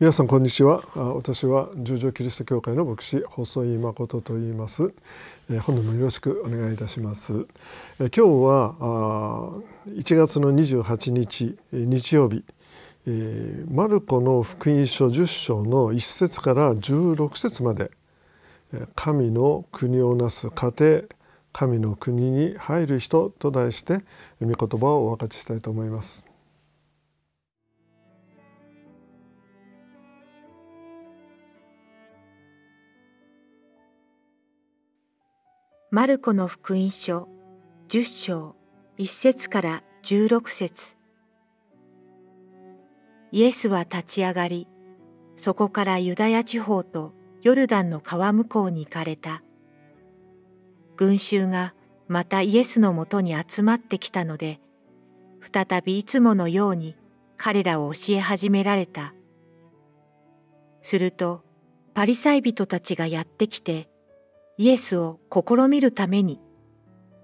皆さんこんにちは私は十条キリスト教会の牧師細井誠と言います本年もよろしくお願いいたします今日は1月の28日日曜日マルコの福音書10章の1節から16節まで神の国をなす家庭神の国に入る人と題して御言葉をお分かちしたいと思いますマルコの福音書10章1節から16節イエスは立ち上がり、そこからユダヤ地方とヨルダンの川向こうに行かれた。群衆がまたイエスのもとに集まってきたので、再びいつものように彼らを教え始められた。すると、パリサイ人たちがやってきて、イエスを試みるために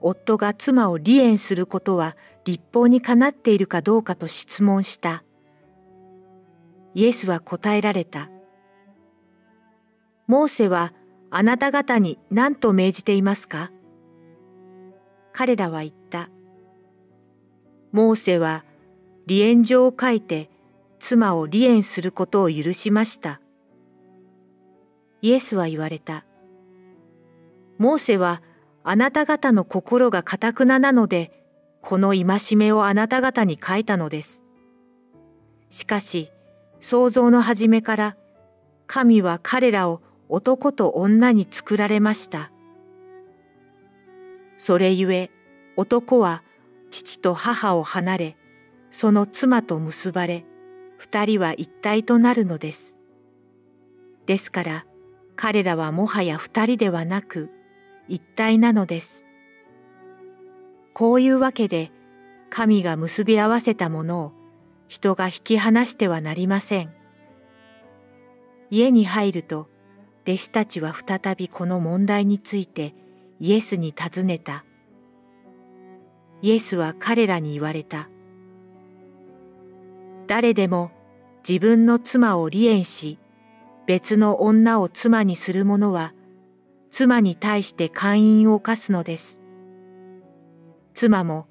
夫が妻を離縁することは立法にかなっているかどうかと質問した。イエスは答えられた。モーセはあなた方に何と命じていますか彼らは言った。モーセは離縁状を書いて妻を離縁することを許しました。イエスは言われた。モーセはあなた方の心がかたくななので、この戒めをあなた方に書いたのです。しかし、創造の初めから、神は彼らを男と女に作られました。それゆえ、男は父と母を離れ、その妻と結ばれ、二人は一体となるのです。ですから、彼らはもはや二人ではなく、一体なのです。こういうわけで神が結び合わせたものを人が引き離してはなりません。家に入ると弟子たちは再びこの問題についてイエスに尋ねた。イエスは彼らに言われた。誰でも自分の妻を離縁し別の女を妻にする者は妻に対して姦淫を犯すのです。妻も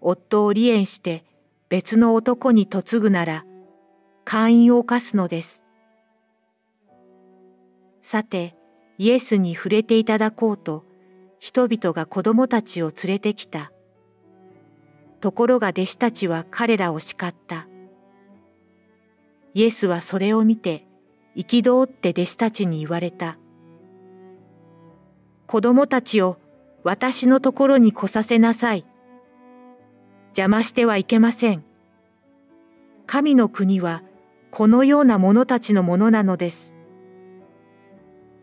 夫を離縁して別の男に嫁ぐなら姦淫を犯すのです。さてイエスに触れていただこうと人々が子供たちを連れてきた。ところが弟子たちは彼らを叱った。イエスはそれを見て憤って弟子たちに言われた。子供たちを私のところに来させなさい。邪魔してはいけません。神の国はこのような者たちのものなのです。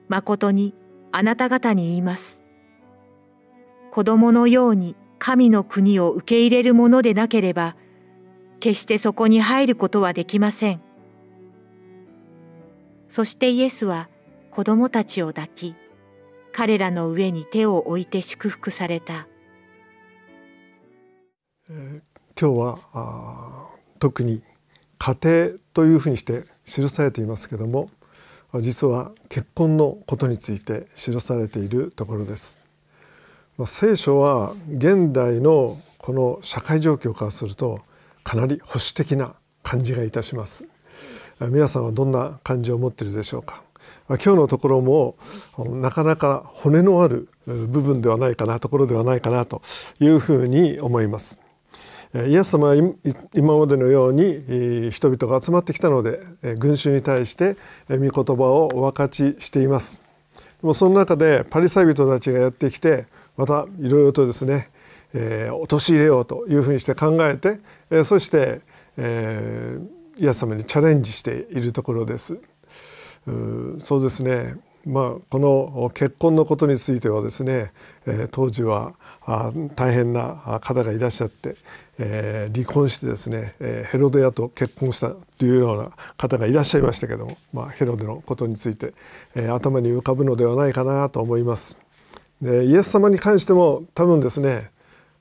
誠にあなた方に言います。子供のように神の国を受け入れるものでなければ、決してそこに入ることはできません。そしてイエスは子供たちを抱き、彼らの上に手を置いて祝福された、えー、今日はあ特に家庭というふうにして記されていますけども実は結婚のことについて記されているところです。まあ、聖書は現代のこの社会状況からするとかなり保守的な感じがいたします。皆さんはどんな感じを持っているでしょうか。今日のところもなかなか骨のある部分ではないかなところではないかなというふうに思います。イエス様は今までのように人々が集まってきたので群衆に対して御言葉を分かちしています。でもその中でパリサイ人たちがやってきてまたいろいろとですね、えー、陥れようというふうにして考えて、えそして、えー、イエス様にチャレンジしているところです。そうですねまあ、この結婚のことについてはですね、え当時は大変な方がいらっしゃって、え離婚してですね、えヘロデアと結婚したというような方がいらっしゃいましたけども、まあ、ヘロデのことについて、え頭に浮かぶのではないかなと思います。でイエス様に関しても多分ですね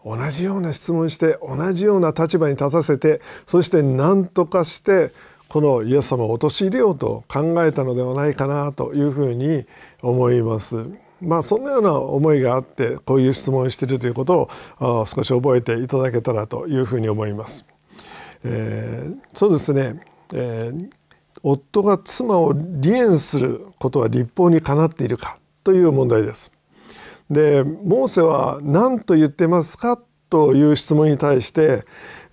同じような質問して同じような立場に立たせてそして何とかしてこのイエス様を陥れようと考えたのではないかなというふうに思います。まあ、そんなような思いがあってこういう質問をしているということを少し覚えていただけたらというふうに思います。えー、そうですね、えー、夫が妻を離縁することは立法にかなっているかという問題です。でモーセは何と言ってますかという質問に対して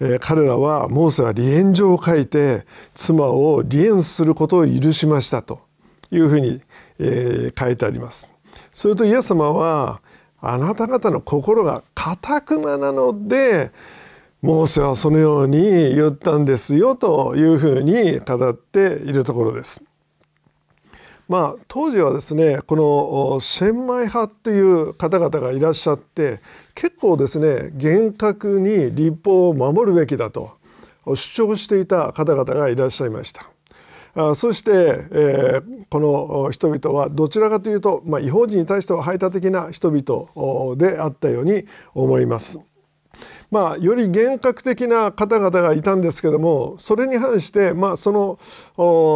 え彼らはモーセは離縁状を書いて妻を離縁することを許しましたというふうに、え書いてあります。するとイエス様はあなた方の心がかたくななのでモーセはそのように言ったんですよというふうに語っているところです。まあ、当時はですねこの千枚派という方々がいらっしゃって結構ですね厳格に立法を守るべきだと主張していた方々がいらっしゃいました。あそして、えー、この人々はどちらかというと、まあ、違法人に対しては排他的な人々であったように思います。まあ、より厳格的な方々がいたんですけどもそれに反して、まあ、その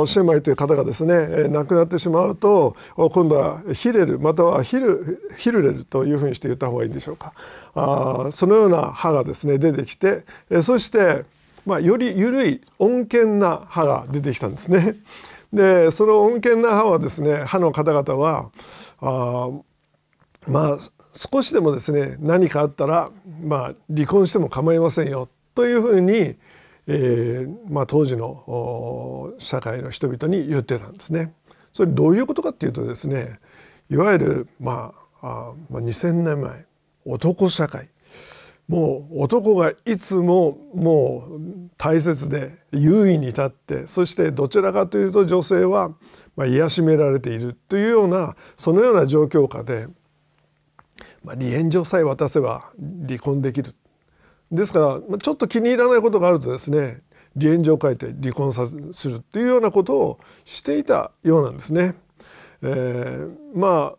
シェマイという方がですね亡くなってしまうと今度はヒレルまたはヒルヒルレルというふうにして言った方がいいんでしょうかあそのような歯がですね出てきてそして、まあ、より緩い穏健な歯が出てきたんですね。でその穏健な歯はですね歯の方々はあまあ少しでもですね何かあったら、まあ、離婚しても構いませんよというふうに、えーまあ、当時の社会の人々に言ってたんですね。それどういうことかっていうとですねいわゆる、まあ、あまあ2000年前男社会もう男がいつももう大切で優位に立ってそしてどちらかというと女性はまあ癒しめられているというようなそのような状況下でまあ、離縁状さえ渡せば離婚できるですからちょっと気に入らないことがあるとですね離縁状を書いて離婚さするっていうようなことをしていたようなんですね。えー、まあ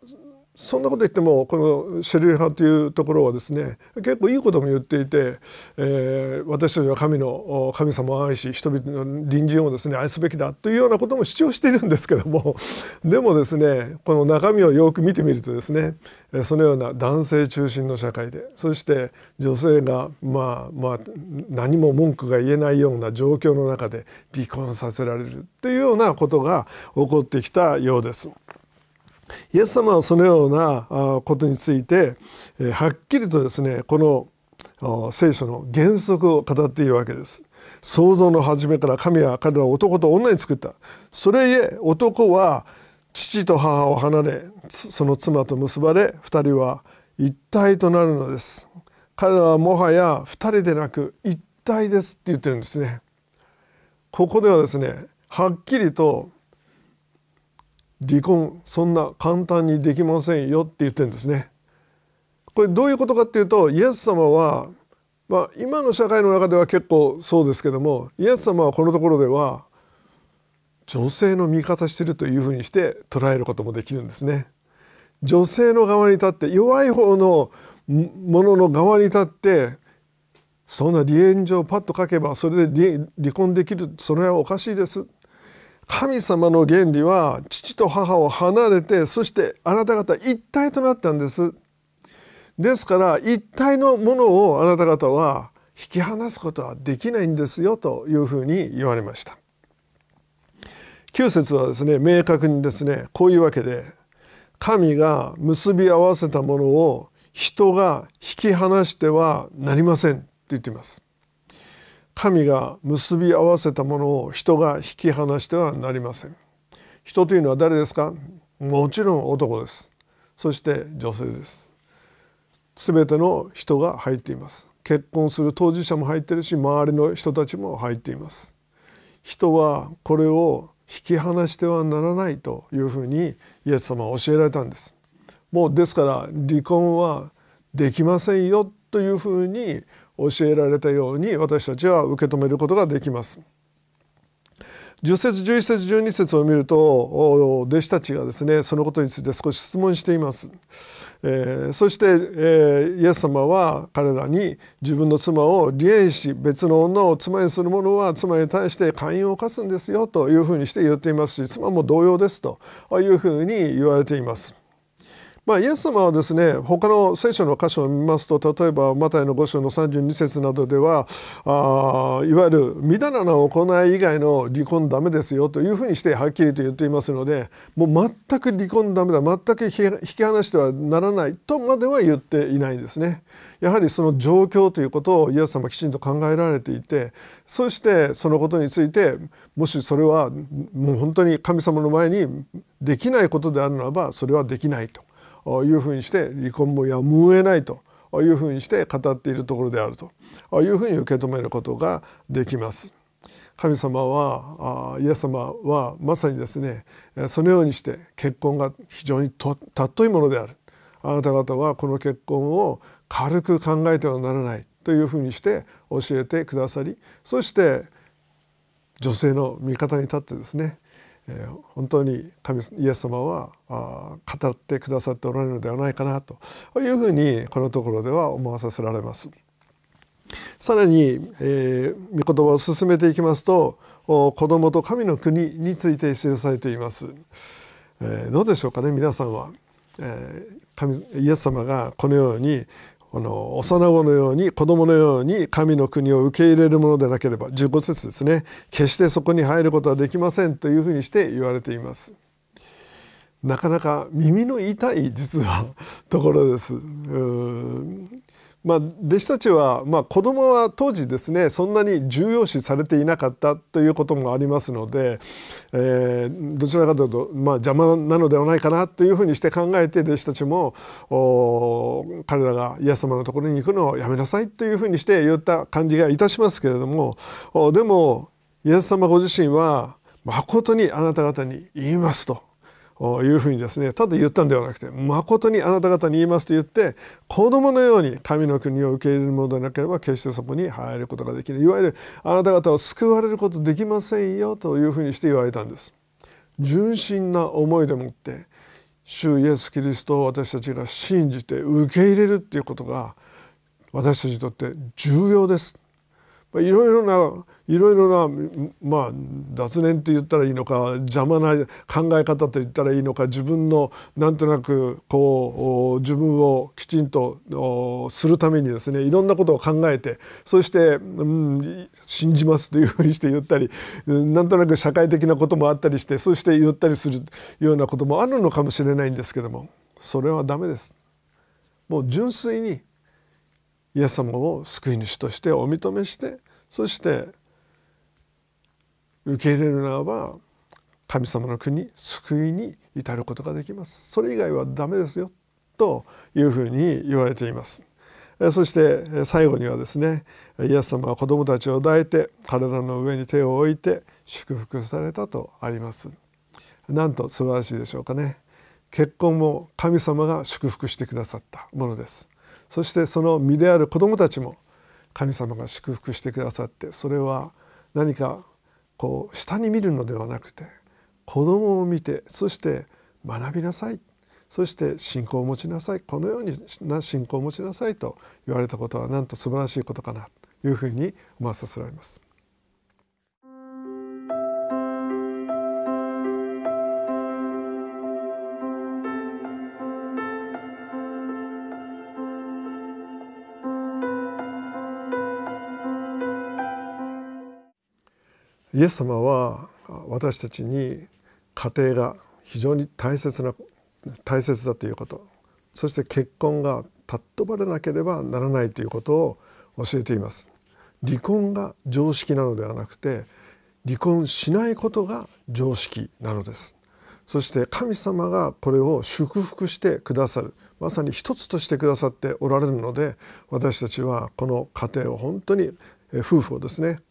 そんなこと言ってもこのシェル派というところはですね結構いいことも言っていて、えー、私たちは神の神様を愛し人々の隣人をですね愛すべきだというようなことも主張しているんですけども でもですねこの中身をよく見てみるとですねそのような男性中心の社会でそして女性がまあまあ何も文句が言えないような状況の中で離婚させられるというようなことが起こってきたようです。イエス様はそのようなことについてはっきりとですねこの聖書の原則を語っているわけです。創造の初めから神は彼らを男と女に作った。それゆえ男は父と母を離れその妻と結ばれ2人は一体となるのです。彼らはもはや2人でなく一体ですって言ってるんですね。ここではですねはっきりと離婚そんな簡単にできませんよって言ってるんですね。これどういうことかっていうとイエス様は、まあ、今の社会の中では結構そうですけどもイエス様はこのところでは女性の味方してるというふうにして捉えることもできるんですね。女性の側に立って弱い方のものの側に立ってそんな離縁状をパッと書けばそれで離婚できるそれはおかしいです神様の原理は父と母を離れてそしてあなた方一体となったんですですから一体のものをあなた方は引き離すことはできないんですよというふうに言われました9節はですね明確にですねこういうわけで神が結び合わせたものを人が引き離してはなりませんと言っています神が結び合わせたものを人が引き離してはなりません人というのは誰ですかもちろん男ですそして女性です全ての人が入っています結婚する当事者も入ってるし周りの人たちも入っています人はこれを引き離してはならないというふうにイエス様は教えられたんですもうですから離婚はできませんよというふうに教えられたように私たちは受け止めることができます。10節11節12節を見ると弟子たちがですねそのことについて少し質問しています。えー、そして、えー、イエス様は彼らに自分の妻を離縁し別の女を妻にする者は妻に対して勧誘を犯すんですよというふうにして言っていますし妻も同様ですというふうに言われています。まあ、イエス様はですね他の聖書の箇所を見ますと例えばマタイの5章の32節などではあいわゆるみだらな行い以外の離婚ダメですよというふうにしてはっきりと言っていますのでもう全く離婚ダメだ全く引き離してはならないとまでは言っていないんですね。やはりその状況ということをイエス様はきちんと考えられていてそしてそのことについてもしそれはもう本当に神様の前にできないことであるならばそれはできないと。いうふうにして離婚もやむを得ないというふうにして語っているところであるというふうに受け止めることができます。神様はイエス様はまさにですねそのようにして結婚が非常に尊いものであるあなた方はこの結婚を軽く考えてはならないというふうにして教えてくださりそして女性の味方に立ってですねえ本当に神イエス様はあ語ってくださっておられるのではないかなというふうにこのところでは思わさせられます。さらに、えー、御言葉を進めていきますと子供と神の国について記されています。えー、どうでしょうかね皆さんは、えー、神イエス様がこのようにあの幼子のように子供のように神の国を受け入れるものでなければ十五節ですね決してそこに入ることはできませんというふうにして言われていますなかなか耳の痛い実はところですまあ、弟子たちは、まあ、子供は当時ですねそんなに重要視されていなかったということもありますので、えー、どちらかというと、まあ、邪魔なのではないかなというふうにして考えて弟子たちも彼らがイエス様のところに行くのをやめなさいというふうにして言った感じがいたしますけれどもでもイエス様ご自身は「誠にあなた方に言います」と。いうふうにですねただ言ったんではなくて「まことにあなた方に言います」と言って子供のように神の国を受け入れるものでなければ決してそこに入ることができないいわゆるあなた方を救われることできませんよというふうにして言われたんです。純真な思いでもって主イエス・キリストを私たちが信じて受け入れるっていうことが私たちにとって重要です。いろいろないろいろな、まあ、雑念と言ったらいいのか邪魔な考え方と言ったらいいのか自分のなんとなくこう自分をきちんとするためにですねいろんなことを考えてそして、うん、信じますというふうにして言ったりなんとなく社会的なこともあったりしてそして言ったりするようなこともあるのかもしれないんですけどもそれはダメです。もう純粋にイエス様を救い主としてお認めしてそして受け入れるならば神様の国救いに至ることができますそれ以外はダメですよというふうに言われていますそして最後にはですねイエス様は子供たちを抱いて体の上に手を置いて祝福されたとありますなんと素晴らしいでしょうかね結婚も神様が祝福してくださったものですそしてその身である子どもたちも神様が祝福してくださってそれは何かこう下に見るのではなくて子どもを見てそして学びなさいそして信仰を持ちなさいこのような信仰を持ちなさいと言われたことはなんと素晴らしいことかなというふうに思わさせられます。イエス様は私たちに家庭が非常に大切な大切だということそして結婚が尊ばれなければならないということを教えています離婚が常識なのではなくて離婚しないことが常識なのですそして神様がこれを祝福してくださるまさに一つとしてくださっておられるので私たちはこの家庭を本当に夫婦をですね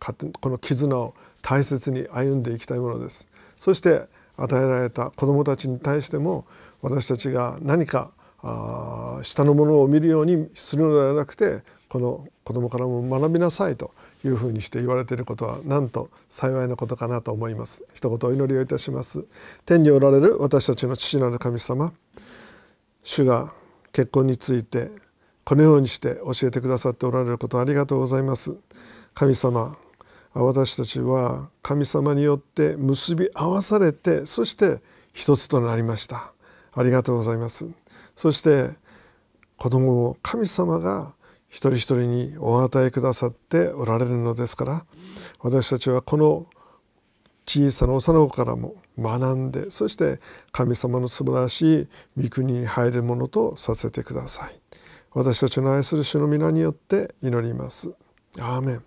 この絆を大切に歩んでいきたいものですそして与えられた子どもたちに対しても私たちが何かあ下のものを見るようにするのではなくてこの子どもからも学びなさいというふうにして言われていることはなんと幸いなことかなと思います一言お祈りをいたします天におられる私たちの父なる神様主が結婚についてこのようにして教えてくださっておられることありがとうございます神様私たちは神様によって結び合わされてそして一つとなりましたありがとうございますそして子供を神様が一人一人にお与えくださっておられるのですから私たちはこの小さな幼子からも学んでそして神様の素晴らしい御国に入るものとさせてください私たちの愛する主の皆によって祈りますアーメン